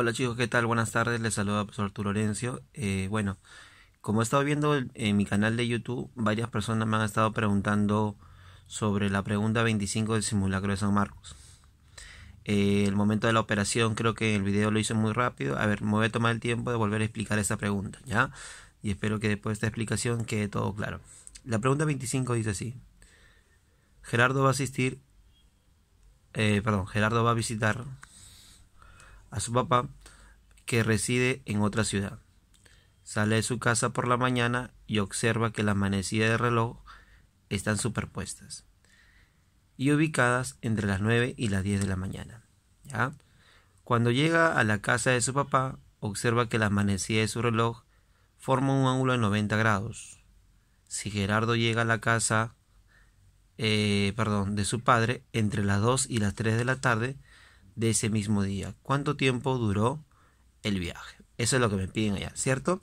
Hola chicos, ¿qué tal? Buenas tardes, les saluda profesor Arturo Lorencio. Eh, bueno, como he estado viendo en mi canal de YouTube, varias personas me han estado preguntando sobre la pregunta 25 del simulacro de San Marcos. Eh, el momento de la operación creo que el video lo hice muy rápido. A ver, me voy a tomar el tiempo de volver a explicar esa pregunta, ¿ya? Y espero que después de esta explicación quede todo claro. La pregunta 25 dice así. Gerardo va a asistir... Eh, perdón, Gerardo va a visitar a su papá que reside en otra ciudad. Sale de su casa por la mañana y observa que las manecillas del reloj están superpuestas y ubicadas entre las 9 y las 10 de la mañana. ¿ya? Cuando llega a la casa de su papá, observa que las manecillas de su reloj forman un ángulo de 90 grados. Si Gerardo llega a la casa eh, perdón, de su padre entre las 2 y las 3 de la tarde, de ese mismo día. ¿Cuánto tiempo duró el viaje? Eso es lo que me piden allá, ¿cierto?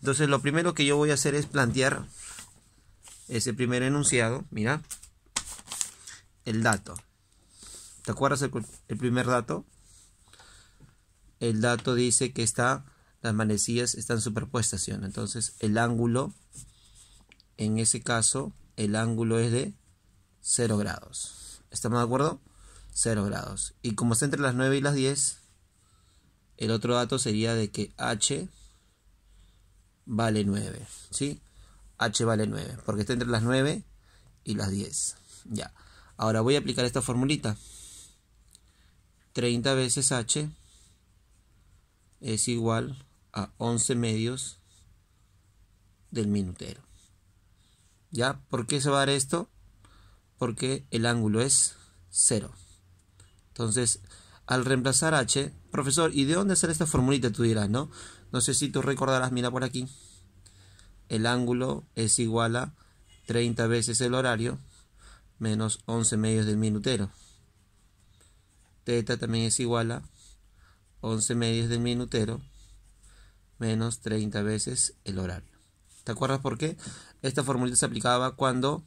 Entonces lo primero que yo voy a hacer es plantear ese primer enunciado, mira, el dato. ¿Te acuerdas el, primer dato? El dato dice que está, las manecillas están superpuestas, Entonces el ángulo, en ese caso, el ángulo es de 0 grados. ¿Estamos de acuerdo? 0 grados. Y como está entre las 9 y las 10, el otro dato sería de que H vale 9, ¿sí? H vale 9, porque está entre las 9 y las 10. Ya. Ahora voy a aplicar esta formulita. 30 veces H es igual a 11 medios del minutero. ¿Ya? ¿Por qué se va a dar esto? Porque el ángulo es 0. Entonces, al reemplazar H, profesor, ¿y de dónde sale esta formulita? Tú dirás, ¿no? No sé si tú recordarás, mira por aquí. El ángulo es igual a 30 veces el horario menos 11 medios del minutero. Teta también es igual a 11 medios del minutero menos 30 veces el horario. ¿Te acuerdas por qué? Esta formulita se aplicaba cuando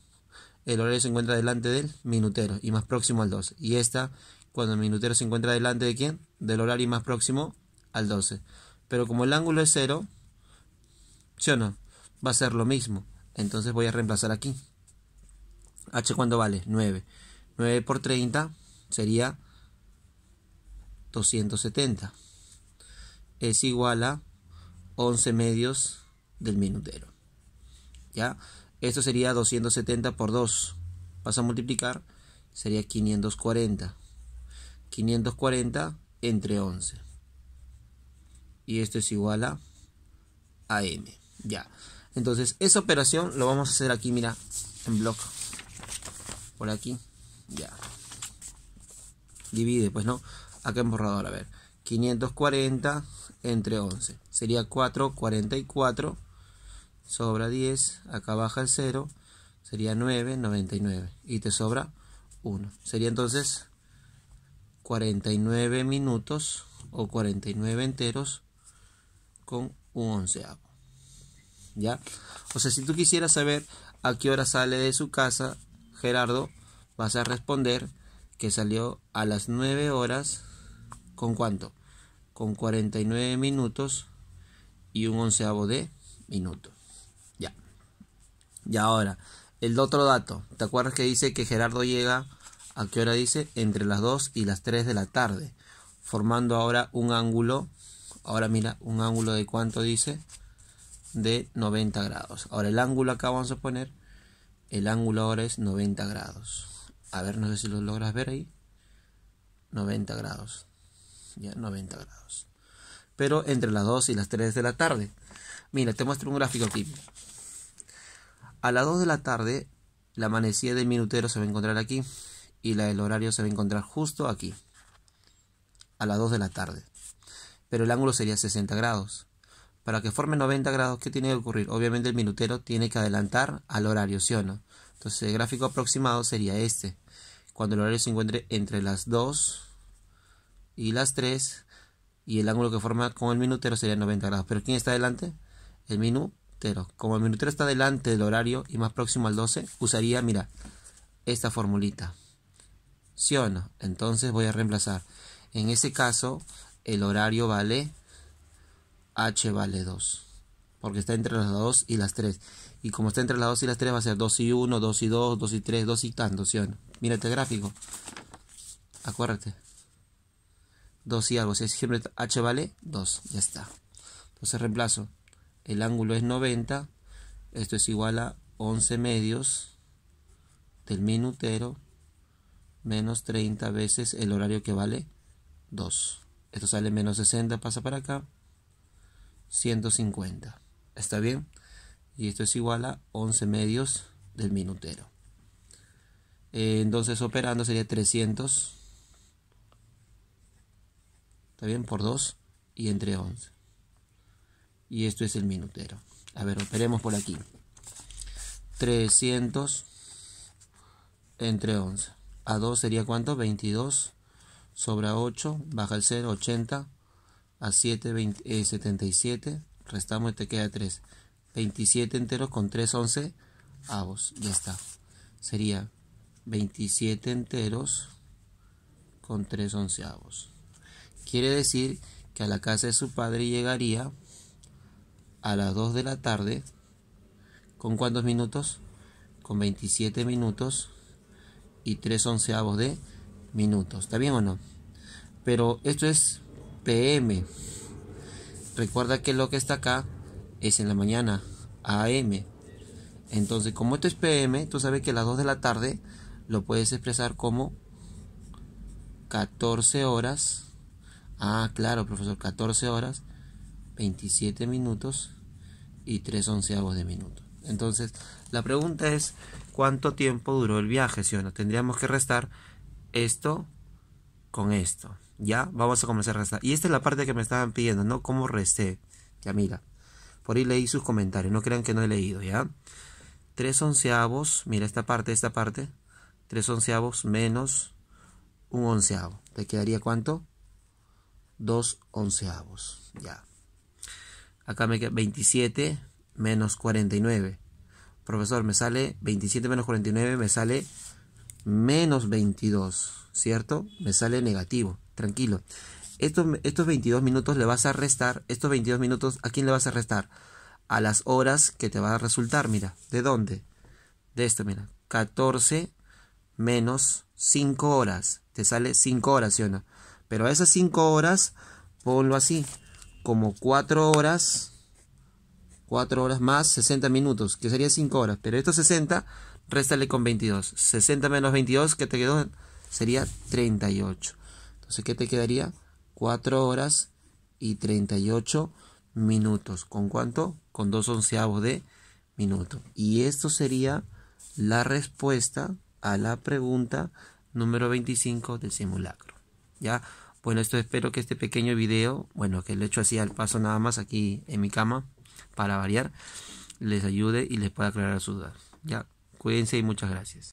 el horario se encuentra delante del minutero y más próximo al 2. Y esta cuando el minutero se encuentra delante de quién? Del horario más próximo al 12. Pero como el ángulo es 0, ¿sí o no? Va a ser lo mismo. Entonces voy a reemplazar aquí. H cuánto vale? 9. 9 por 30 sería 270. Es igual a 11 medios del minutero. ¿Ya? Esto sería 270 por 2. Vas a multiplicar, sería 540. 540 entre 11. Y esto es igual a, a m. Ya. Entonces, esa operación lo vamos a hacer aquí, mira, en bloque. Por aquí. Ya. Divide, pues, ¿no? Acá en borrador, a ver. 540 entre 11. Sería 4, 44. Sobra 10. Acá baja el 0. Sería 9, 99. Y te sobra 1. Sería entonces 49 minutos o 49 enteros con un onceavo. ¿Ya? O sea, si tú quisieras saber a qué hora sale de su casa, Gerardo, vas a responder que salió a las 9 horas con cuánto? Con 49 minutos y un onceavo de minuto. Ya. Y ahora, el otro dato. ¿Te acuerdas que dice que Gerardo llega ¿A qué hora dice? Entre las 2 y las 3 de la tarde. Formando ahora un ángulo. Ahora mira, un ángulo de cuánto dice? De 90 grados. Ahora el ángulo acá vamos a poner. El ángulo ahora es 90 grados. A ver, no sé si lo logras ver ahí. 90 grados. Ya, 90 grados. Pero entre las 2 y las 3 de la tarde. Mira, te muestro un gráfico aquí. A las 2 de la tarde, la manecilla del minutero se va a encontrar aquí y la del horario se va a encontrar justo aquí, a las 2 de la tarde. Pero el ángulo sería 60 grados. Para que forme 90 grados, ¿qué tiene que ocurrir? Obviamente el minutero tiene que adelantar al horario, ¿sí o no? Entonces el gráfico aproximado sería este. Cuando el horario se encuentre entre las 2 y las 3 y el ángulo que forma con el minutero sería 90 grados. Pero ¿quién está adelante? El minutero. Como el minutero está delante del horario y más próximo al 12, usaría, mira, esta formulita. ¿Sí o no? Entonces voy a reemplazar. En ese caso, el horario vale h vale 2. Porque está entre las 2 y las 3. Y como está entre las 2 y las 3 va a ser 2 y 1, 2 y 2, 2 y 3, 2 y tanto, ¿sí o Mírate este el gráfico. Acuérdate. 2 y algo. Si siempre h vale 2. Ya está. Entonces reemplazo. El ángulo es 90. Esto es igual a 11 medios del minutero menos 30 veces el horario que vale 2. Esto sale menos 60, pasa para acá. 150. ¿Está bien? Y esto es igual a 11 medios del minutero. Eh, entonces operando sería 300. ¿Está bien? Por 2 y entre 11. Y esto es el minutero. A ver, operemos por aquí. 300 entre 11 a 2 sería cuánto? 22 sobre 8, baja el 0, 80, a 7, 77, eh, restamos y te queda 3. 27 enteros con 3, 11 avos, ya está. Sería 27 enteros con 3 onceavos. Quiere decir que a la casa de su padre llegaría a las 2 de la tarde, ¿con cuántos minutos? Con 27 minutos y 3 onceavos de minutos. ¿Está bien o no? Pero esto es PM. Recuerda que lo que está acá es en la mañana, AM. Entonces, como esto es PM, tú sabes que a las 2 de la tarde lo puedes expresar como 14 horas. Ah, claro, profesor, 14 horas, 27 minutos y tres onceavos de minutos. Entonces, la pregunta es, ¿cuánto tiempo duró el viaje? Si o no, tendríamos que restar esto con esto. Ya, vamos a comenzar a restar. Y esta es la parte que me estaban pidiendo, ¿no? ¿Cómo resté? Ya mira, por ahí leí sus comentarios, no crean que no he leído, ¿ya? Tres onceavos, mira esta parte, esta parte, Tres onceavos menos un onceavo. ¿Te quedaría cuánto? Dos onceavos, ya. Acá me queda 27 menos 49. Profesor, me sale 27 menos 49, me sale menos 22, ¿cierto? Me sale negativo, tranquilo. Estos, estos 22 minutos le vas a restar, estos 22 minutos, ¿a quién le vas a restar? A las horas que te va a resultar, mira, ¿de dónde? De esto, mira, 14 menos 5 horas, te sale 5 horas, ¿sí Pero a esas 5 horas, ponlo así, como 4 horas 4 horas más 60 minutos, que sería 5 horas. Pero estos 60, réstale con 22. 60 menos 22, que te quedó? Sería 38. Entonces, ¿qué te quedaría? 4 horas y 38 minutos. ¿Con cuánto? Con 2 onceavos de minuto. Y esto sería la respuesta a la pregunta número 25 del simulacro. ¿Ya? Bueno, esto espero que este pequeño video, bueno, que lo he hecho así al paso nada más aquí en mi cama, para variar, les ayude y les pueda aclarar sus dudas. Ya, cuídense y muchas gracias.